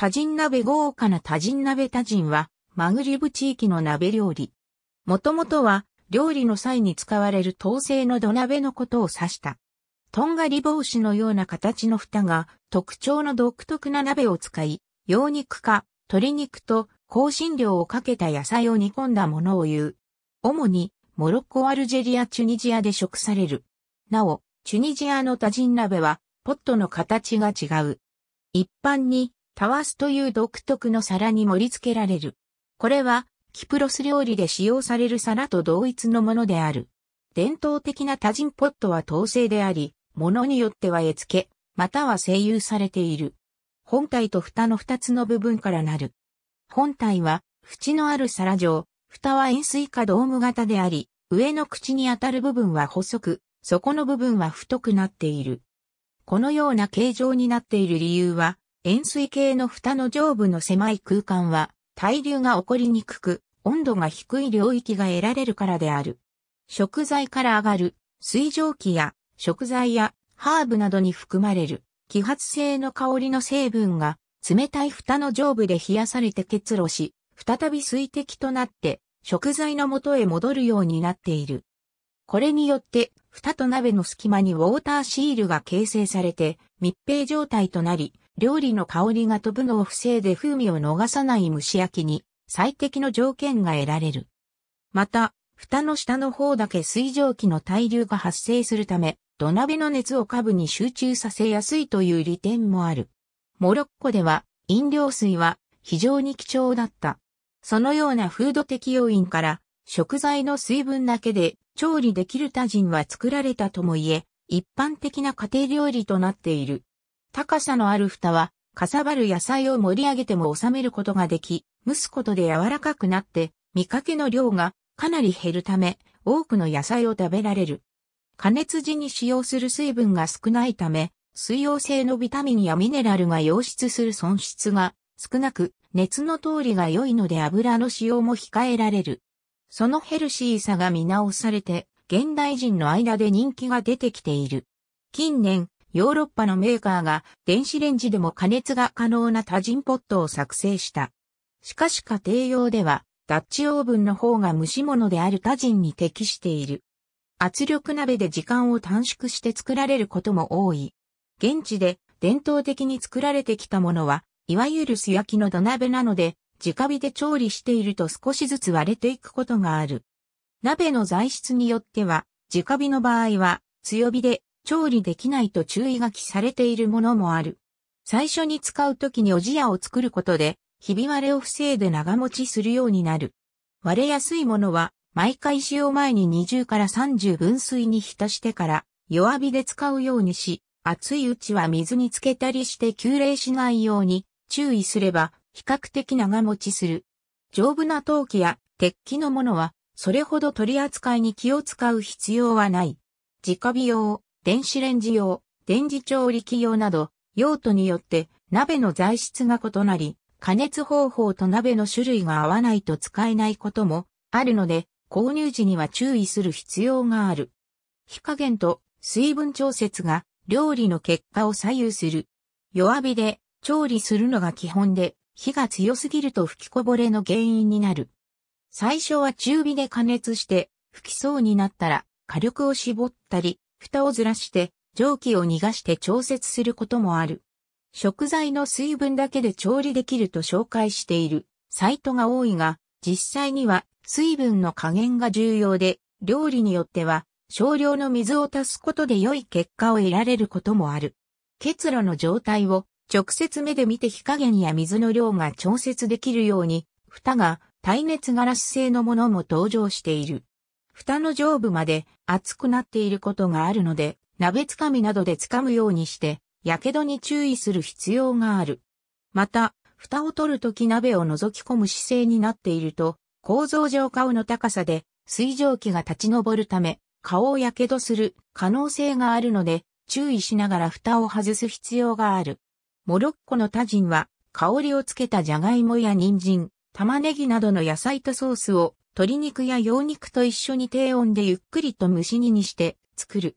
多人鍋豪華な多人鍋ジンは、マグリブ地域の鍋料理。もともとは、料理の際に使われる陶製の土鍋のことを指した。とんがり帽子のような形の蓋が特徴の独特な鍋を使い、羊肉か鶏肉と香辛料をかけた野菜を煮込んだものを言う。主にモロッコアルジェリアチュニジアで食される。なお、チュニジアのタジン鍋はポットの形が違う。一般にタワスという独特の皿に盛り付けられる。これは、キプロス料理で使用される皿と同一のものである。伝統的な多人ポットは統制であり、ものによっては絵付け、または声優されている。本体と蓋の二つの部分からなる。本体は、縁のある皿状、蓋は円錐かドーム型であり、上の口に当たる部分は細く、底の部分は太くなっている。このような形状になっている理由は、塩水系の蓋の上部の狭い空間は、対流が起こりにくく、温度が低い領域が得られるからである。食材から上がる水蒸気や食材やハーブなどに含まれる揮発性の香りの成分が冷たい蓋の上部で冷やされて結露し、再び水滴となって食材の元へ戻るようになっている。これによって蓋と鍋の隙間にウォーターシールが形成されて密閉状態となり、料理の香りが飛ぶのを防いで風味を逃さない蒸し焼きに最適の条件が得られる。また、蓋の下の方だけ水蒸気の対流が発生するため、土鍋の熱を下部に集中させやすいという利点もある。モロッコでは飲料水は非常に貴重だった。そのような風土的要因から食材の水分だけで調理できるタジンは作られたともいえ、一般的な家庭料理となっている。高さのある蓋は、かさばる野菜を盛り上げても収めることができ、蒸すことで柔らかくなって、見かけの量がかなり減るため、多くの野菜を食べられる。加熱時に使用する水分が少ないため、水溶性のビタミンやミネラルが溶出する損失が少なく、熱の通りが良いので油の使用も控えられる。そのヘルシーさが見直されて、現代人の間で人気が出てきている。近年、ヨーロッパのメーカーが電子レンジでも加熱が可能な多人ポットを作成した。しかし家庭用ではダッチオーブンの方が蒸し物である多人に適している。圧力鍋で時間を短縮して作られることも多い。現地で伝統的に作られてきたものは、いわゆる素焼きの土鍋なので、直火で調理していると少しずつ割れていくことがある。鍋の材質によっては、直火の場合は強火で調理できないと注意書きされているものもある。最初に使うときにおじやを作ることで、ひび割れを防いで長持ちするようになる。割れやすいものは、毎回使用前に20から30分水に浸してから、弱火で使うようにし、熱いうちは水につけたりして急冷しないように注意すれば比較的長持ちする。丈夫な陶器や鉄器のものはそれほど取り扱いに気を使う必要はない。直火用、電子レンジ用、電磁調理器用など、用途によって鍋の材質が異なり、加熱方法と鍋の種類が合わないと使えないこともあるので、購入時には注意する必要がある。火加減と水分調節が料理の結果を左右する。弱火で調理するのが基本で、火が強すぎると吹きこぼれの原因になる。最初は中火で加熱して、吹きそうになったら火力を絞ったり、蓋をずらして蒸気を逃がして調節することもある。食材の水分だけで調理できると紹介しているサイトが多いが、実際には水分の加減が重要で、料理によっては少量の水を足すことで良い結果を得られることもある。結露の状態を直接目で見て火加減や水の量が調節できるように、蓋が耐熱ガラス製のものも登場している。蓋の上部まで熱くなっていることがあるので、鍋つかみなどでつかむようにして、火傷に注意する必要がある。また、蓋を取るとき鍋を覗き込む姿勢になっていると、構造上顔の高さで水蒸気が立ち上るため、顔を火傷する可能性があるので、注意しながら蓋を外す必要がある。モロッコのタジンは、香りをつけたジャガイモや人参、玉ねぎなどの野菜とソースを鶏肉や羊肉と一緒に低温でゆっくりと蒸し煮にして作る。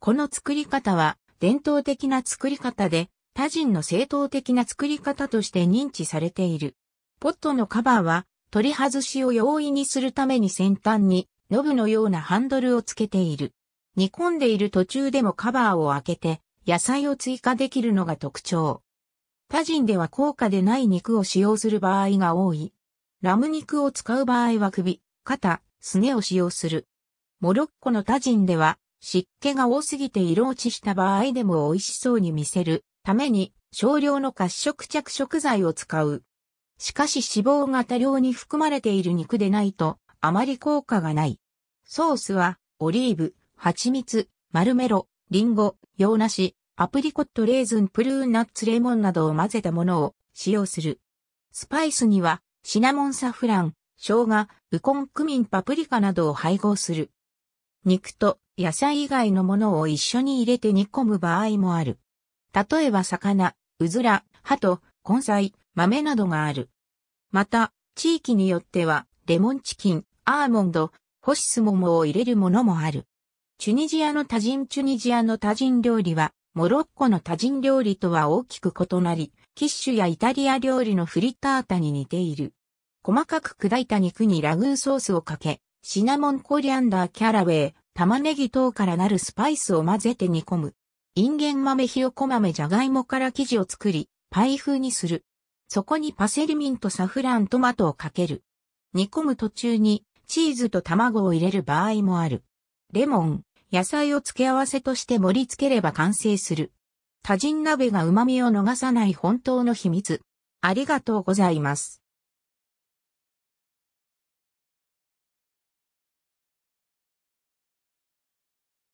この作り方は伝統的な作り方で他人の正当的な作り方として認知されている。ポットのカバーは取り外しを容易にするために先端にノブのようなハンドルをつけている。煮込んでいる途中でもカバーを開けて野菜を追加できるのが特徴。他人では高価でない肉を使用する場合が多い。ラム肉を使う場合は首、肩、すねを使用する。モロッコのタジンでは、湿気が多すぎて色落ちした場合でも美味しそうに見せるために少量の褐色着色剤を使う。しかし脂肪が多量に含まれている肉でないとあまり効果がない。ソースはオリーブ、蜂蜜、マルメロ、リンゴ、洋梨、アプリコット、レーズン、プルーンナッツ、レモンなどを混ぜたものを使用する。スパイスにはシナモンサフラン、生姜、ウコンクミンパプリカなどを配合する。肉と野菜以外のものを一緒に入れて煮込む場合もある。例えば魚、うずら、ト、根菜、豆などがある。また、地域によっては、レモンチキン、アーモンド、ホシスモモを入れるものもある。チュニジアの多人チュニジアの多人料理は、モロッコの多人料理とは大きく異なり、キッシュやイタリア料理のフリッタータに似ている。細かく砕いた肉にラグーソースをかけ、シナモンコリアンダーキャラウェイ、玉ねぎ等からなるスパイスを混ぜて煮込む。インゲン豆ひよこ豆じゃがいもから生地を作り、パイ風にする。そこにパセリミンとサフラントマトをかける。煮込む途中にチーズと卵を入れる場合もある。レモン、野菜を付け合わせとして盛り付ければ完成する。多人鍋が旨味を逃さない本当の秘密。ありがとうございます。